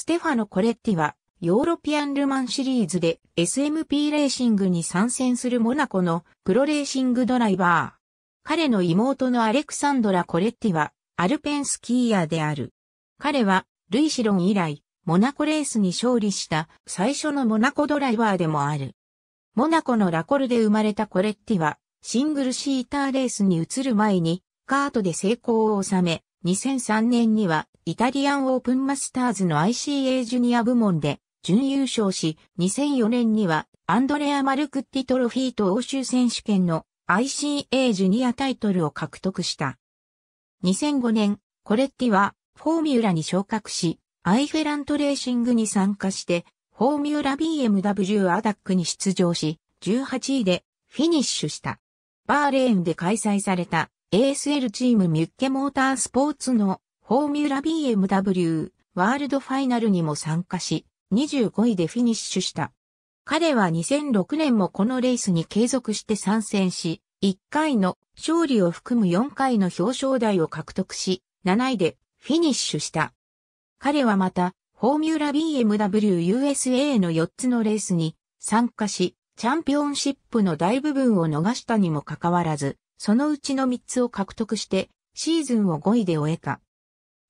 ステファノ・コレッティは、ヨーロピアンルマンシリーズで SMP レーシングに参戦するモナコのプロレーシングドライバー。彼の妹のアレクサンドラ・コレッティは、アルペンスキーヤーである。彼は、ルイシロン以来、モナコレースに勝利した最初のモナコドライバーでもある。モナコのラコルで生まれたコレッティは、シングルシーターレースに移る前に、カートで成功を収め、2003年にはイタリアンオープンマスターズの ICA ジュニア部門で準優勝し、2004年にはアンドレア・マルクッティトロフィーと欧州選手権の ICA ジュニアタイトルを獲得した。2005年、コレッティはフォーミュラに昇格し、アイフェラントレーシングに参加して、フォーミュラ BMW アダックに出場し、18位でフィニッシュした。バーレーンで開催された ASL チームミュッケモータースポーツのフォーミュラ BMW ワールドファイナルにも参加し、25位でフィニッシュした。彼は2006年もこのレースに継続して参戦し、1回の勝利を含む4回の表彰台を獲得し、7位でフィニッシュした。彼はまた、フォーミュラ BMWUSA の4つのレースに参加し、チャンピオンシップの大部分を逃したにもかかわらず、そのうちの3つを獲得して、シーズンを5位で終えた。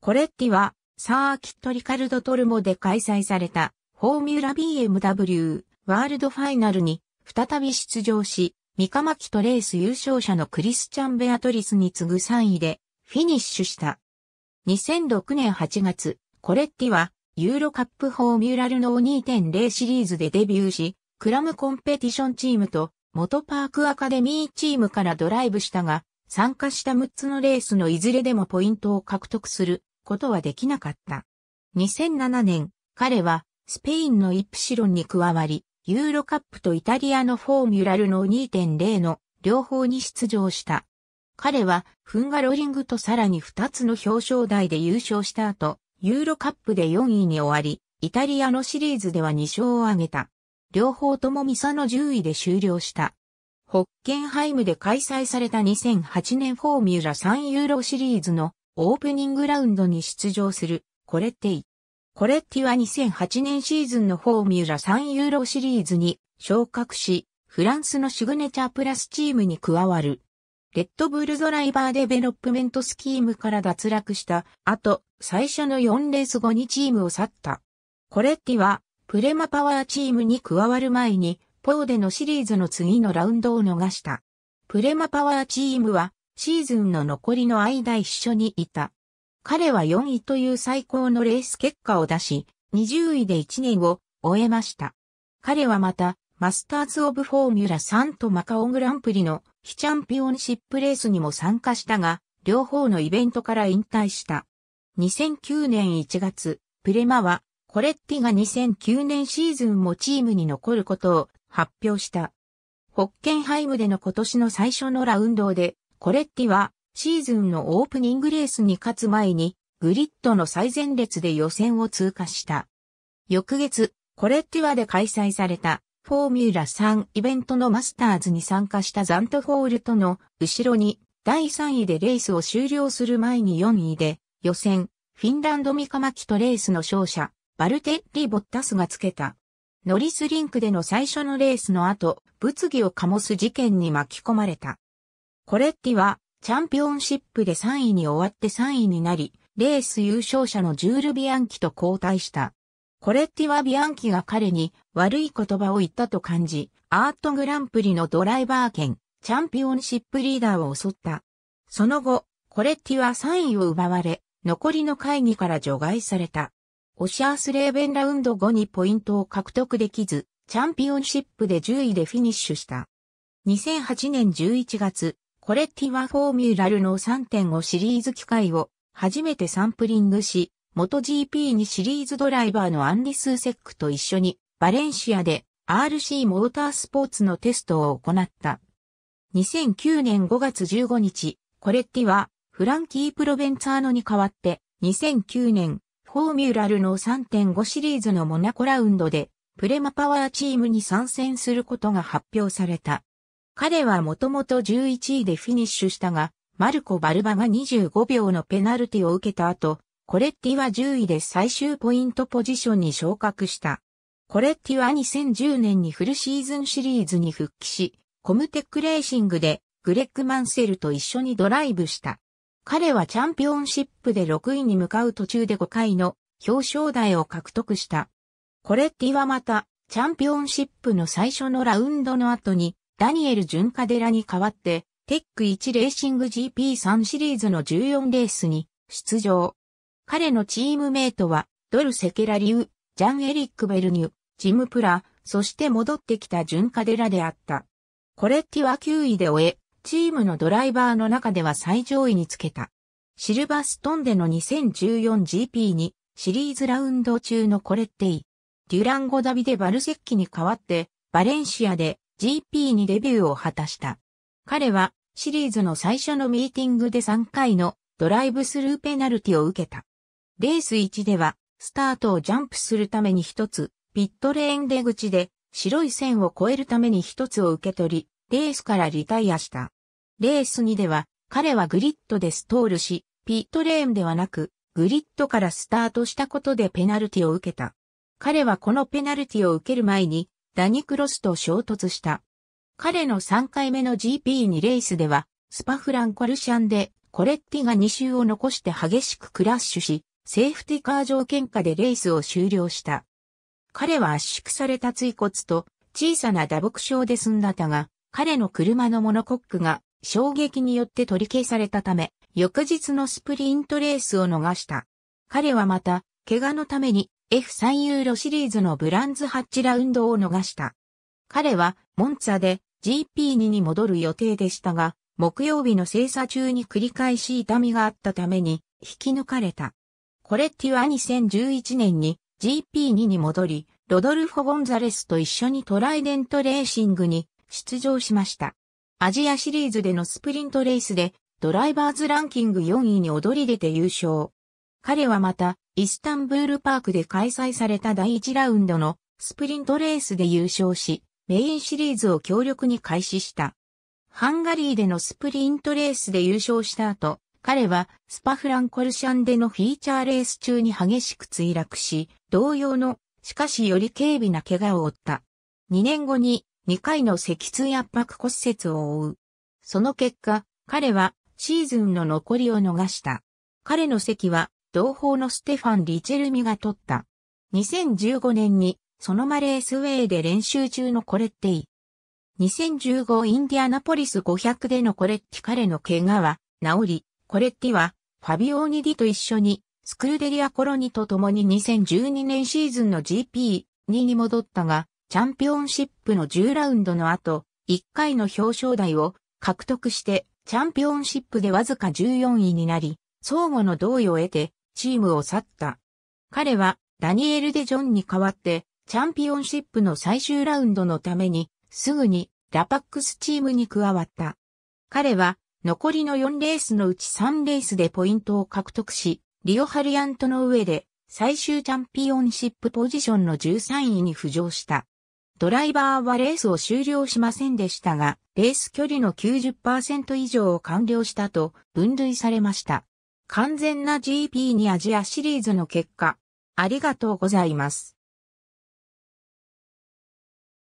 コレッティは、サーキットリカルドトルモで開催された、フォーミュラ BMW ワールドファイナルに、再び出場し、三日巻とレース優勝者のクリスチャン・ベアトリスに次ぐ3位で、フィニッシュした。2006年8月、コレッティは、ユーロカップフォーミュラルの2.0シリーズでデビューし、クラムコンペティションチームと元パークアカデミーチームからドライブしたが、参加した6つのレースのいずれでもポイントを獲得することはできなかった。2007年、彼はスペインのイプシロンに加わり、ユーロカップとイタリアのフォーミュラルの2.0の両方に出場した。彼はフンガロリングとさらに2つの表彰台で優勝した後、ユーロカップで4位に終わり、イタリアのシリーズでは2勝を挙げた。両方ともミサの10位で終了した。ホッケンハイムで開催された2008年フォーミュラ3ユーロシリーズのオープニングラウンドに出場するコレッティ。コレッティは2008年シーズンのフォーミュラ3ユーロシリーズに昇格し、フランスのシグネチャープラスチームに加わる。レッドブルドライバーデベロップメントスキームから脱落した後、最初の4レース後にチームを去った。コレッティはプレマパワーチームに加わる前に、ポーでのシリーズの次のラウンドを逃した。プレマパワーチームは、シーズンの残りの間一緒にいた。彼は4位という最高のレース結果を出し、20位で1年を終えました。彼はまた、マスターズ・オブ・フォーミュラ3とマカオグランプリの非チャンピオンシップレースにも参加したが、両方のイベントから引退した。2009年1月、プレマはコレッティが2009年シーズンもチームに残ることを発表した。ホッケンハイムでの今年の最初のラウンドで、コレッティはシーズンのオープニングレースに勝つ前に、グリッドの最前列で予選を通過した。翌月、コレッティはで開催されたフォーミュラ3イベントのマスターズに参加したザントホールとの後ろに第3位でレースを終了する前に4位で予選、フィンランドミカマキとレースの勝者、バルテッリ・ボッタスがつけた。ノリスリンクでの最初のレースの後、物議を醸す事件に巻き込まれた。コレッティは、チャンピオンシップで3位に終わって3位になり、レース優勝者のジュール・ビアンキと交代した。コレッティはビアンキが彼に悪い言葉を言ったと感じ、アートグランプリのドライバー兼チャンピオンシップリーダーを襲った。その後、コレッティは3位を奪われ、残りの会議から除外された。オシャースレーベンラウンド後にポイントを獲得できず、チャンピオンシップで10位でフィニッシュした。2008年11月、コレッティはフォーミュラルの3.5シリーズ機械を初めてサンプリングし、元 GP にシリーズドライバーのアンリスーセックと一緒にバレンシアで RC モータースポーツのテストを行った。2009年5月15日、コレッティはフランキー・プロベンツァーノに代わって2009年フォーミュラルの3.5シリーズのモナコラウンドで、プレマパワーチームに参戦することが発表された。彼はもともと11位でフィニッシュしたが、マルコ・バルバが25秒のペナルティを受けた後、コレッティは10位で最終ポイントポジションに昇格した。コレッティは2010年にフルシーズンシリーズに復帰し、コムテックレーシングでグレッグ・マンセルと一緒にドライブした。彼はチャンピオンシップで6位に向かう途中で5回の表彰台を獲得した。コレッティはまた、チャンピオンシップの最初のラウンドの後に、ダニエル・ジュンカデラに代わって、テック1レーシング GP3 シリーズの14レースに出場。彼のチームメイトは、ドル・セケラリウ、ジャン・エリック・ベルニュ、ジム・プラ、そして戻ってきたジュンカデラであった。コレッティは9位で終え、チームのドライバーの中では最上位につけた。シルバーストンでの 2014GP にシリーズラウンド中のコレッテイ。デュランゴ・ダビデ・バルセッキに代わってバレンシアで GP にデビューを果たした。彼はシリーズの最初のミーティングで3回のドライブスルーペナルティを受けた。レース1ではスタートをジャンプするために1つ、ピットレーン出口で白い線を越えるために1つを受け取り、レースからリタイアした。レース2では、彼はグリッドでストールし、ピットレーンではなく、グリッドからスタートしたことでペナルティを受けた。彼はこのペナルティを受ける前に、ダニクロスと衝突した。彼の3回目の GP2 レースでは、スパフランコルシャンでコレッティが2周を残して激しくクラッシュし、セーフティカー条件下でレースを終了した。彼は圧縮された椎骨と小さな打撲症で済んだたが、彼の車のモノコックが衝撃によって取り消されたため、翌日のスプリントレースを逃した。彼はまた、怪我のために F3 ユーロシリーズのブランズハッチラウンドを逃した。彼はモンツァで GP2 に戻る予定でしたが、木曜日の精査中に繰り返し痛みがあったために引き抜かれた。コレッティは2011年に GP2 に戻り、ロドルフォ・ゴンザレスと一緒にトライデントレーシングに出場しました。アジアシリーズでのスプリントレースでドライバーズランキング4位に躍り出て優勝。彼はまた、イスタンブールパークで開催された第1ラウンドのスプリントレースで優勝し、メインシリーズを強力に開始した。ハンガリーでのスプリントレースで優勝した後、彼はスパフランコルシャンでのフィーチャーレース中に激しく墜落し、同様の、しかしより軽微な怪我を負った。2年後に2回の脊椎圧迫骨折を負う。その結果、彼はシーズンの残りを逃した。彼の席は同胞のステファン・リチェルミが取った。2015年にそのマレースウェイで練習中のコレッティ。2015インディアナポリス500でのコレッティ彼の怪我は治り、コレッティはファビオーニディと一緒にスクルデリアコロニと共に2012年シーズンの GP2 に戻ったが、チャンピオンシップの10ラウンドの後、1回の表彰台を獲得して、チャンピオンシップでわずか14位になり、相互の同意を得て、チームを去った。彼は、ダニエル・デ・ジョンに代わって、チャンピオンシップの最終ラウンドのために、すぐに、ラパックスチームに加わった。彼は、残りの4レースのうち3レースでポイントを獲得し、リオハリアントの上で最終チャンピオンシップポジションの13位に浮上した。ドライバーはレースを終了しませんでしたが、レース距離の90%以上を完了したと分類されました。完全な GP にアジアシリーズの結果、ありがとうございます。